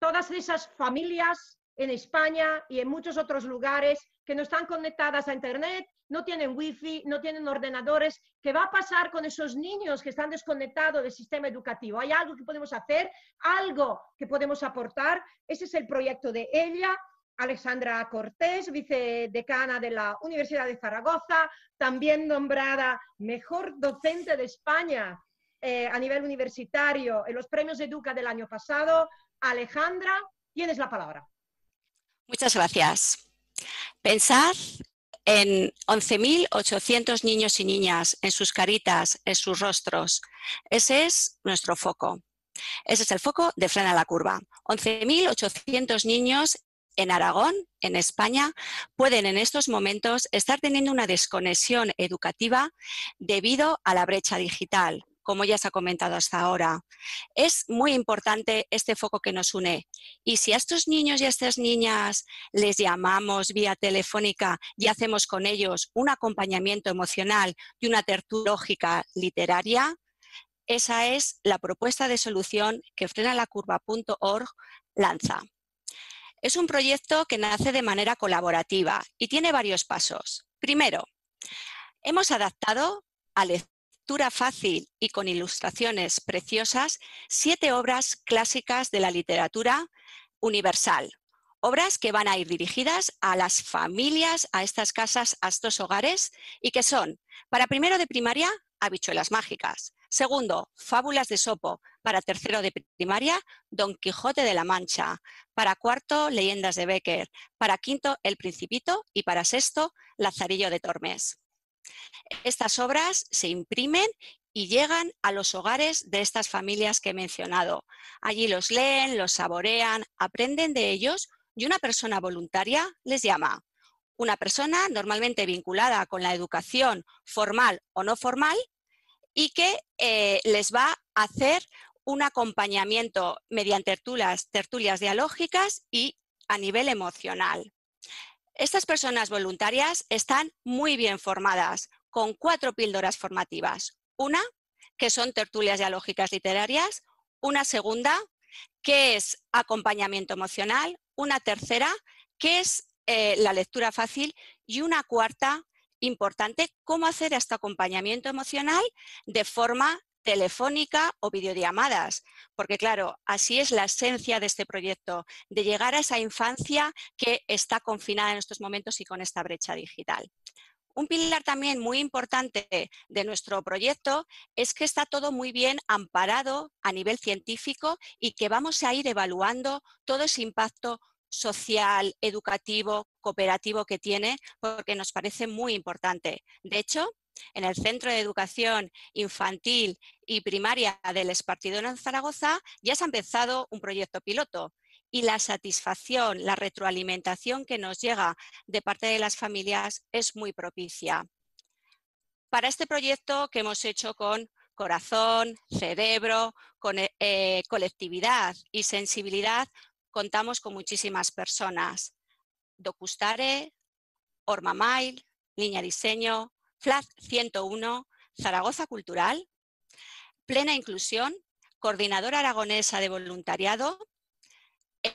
todas esas familias en España y en muchos otros lugares que no están conectadas a Internet, no tienen wifi, no tienen ordenadores. ¿Qué va a pasar con esos niños que están desconectados del sistema educativo? ¿Hay algo que podemos hacer? ¿Algo que podemos aportar? Ese es el proyecto de ella. Alexandra Cortés, vicedecana de la Universidad de Zaragoza, también nombrada mejor docente de España eh, a nivel universitario en los premios de Educa del año pasado. Alejandra, tienes la palabra. Muchas gracias. Pensad en 11.800 niños y niñas, en sus caritas, en sus rostros. Ese es nuestro foco. Ese es el foco de Frena la Curva. 11.800 niños en Aragón, en España, pueden en estos momentos estar teniendo una desconexión educativa debido a la brecha digital como ya se ha comentado hasta ahora. Es muy importante este foco que nos une. Y si a estos niños y a estas niñas les llamamos vía telefónica y hacemos con ellos un acompañamiento emocional y una tertulia literaria, esa es la propuesta de solución que frenalacurva.org lanza. Es un proyecto que nace de manera colaborativa y tiene varios pasos. Primero, hemos adaptado al fácil y con ilustraciones preciosas siete obras clásicas de la literatura universal. Obras que van a ir dirigidas a las familias, a estas casas, a estos hogares y que son, para primero de primaria, habichuelas mágicas. Segundo, fábulas de Sopo. Para tercero de primaria, Don Quijote de la Mancha. Para cuarto, leyendas de Becker. Para quinto, El Principito. Y para sexto, Lazarillo de Tormes. Estas obras se imprimen y llegan a los hogares de estas familias que he mencionado. Allí los leen, los saborean, aprenden de ellos y una persona voluntaria les llama. Una persona normalmente vinculada con la educación formal o no formal y que eh, les va a hacer un acompañamiento mediante tertulias dialógicas y a nivel emocional. Estas personas voluntarias están muy bien formadas, con cuatro píldoras formativas. Una, que son tertulias dialógicas literarias. Una segunda, que es acompañamiento emocional. Una tercera, que es eh, la lectura fácil. Y una cuarta, importante, cómo hacer este acompañamiento emocional de forma telefónica o videollamadas, porque claro, así es la esencia de este proyecto, de llegar a esa infancia que está confinada en estos momentos y con esta brecha digital. Un pilar también muy importante de nuestro proyecto es que está todo muy bien amparado a nivel científico y que vamos a ir evaluando todo ese impacto social, educativo, cooperativo que tiene, porque nos parece muy importante. De hecho, en el Centro de Educación Infantil y Primaria del Espartidón en Zaragoza, ya se ha empezado un proyecto piloto y la satisfacción, la retroalimentación que nos llega de parte de las familias es muy propicia. Para este proyecto que hemos hecho con corazón, cerebro, con eh, eh, colectividad y sensibilidad, contamos con muchísimas personas. Docustare, Ormamail, Niña Diseño, Flat 101, Zaragoza Cultural, Plena Inclusión, Coordinadora Aragonesa de Voluntariado, eh,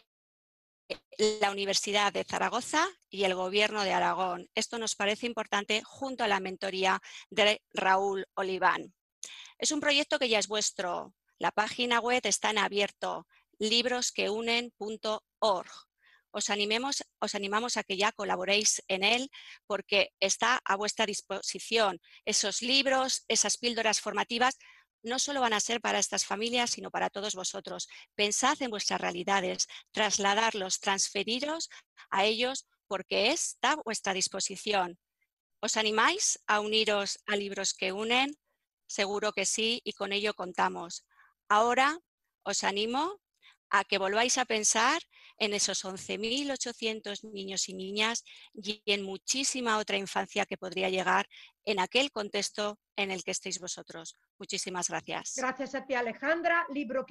la Universidad de Zaragoza y el Gobierno de Aragón. Esto nos parece importante junto a la mentoría de Raúl Oliván. Es un proyecto que ya es vuestro. La página web está en abierto, librosqueunen.org os, animemos, os animamos a que ya colaboréis en él porque está a vuestra disposición. Esos libros, esas píldoras formativas, no solo van a ser para estas familias, sino para todos vosotros. Pensad en vuestras realidades, trasladarlos, transferiros a ellos porque está a vuestra disposición. ¿Os animáis a uniros a libros que unen? Seguro que sí y con ello contamos. Ahora os animo a que volváis a pensar en esos 11.800 niños y niñas y en muchísima otra infancia que podría llegar en aquel contexto en el que estéis vosotros. Muchísimas gracias. Gracias a ti, Alejandra. Libro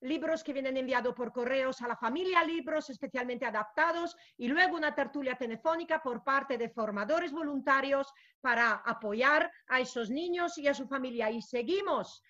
libros que vienen enviados por correos a la familia, libros especialmente adaptados y luego una tertulia telefónica por parte de formadores voluntarios para apoyar a esos niños y a su familia. Y seguimos.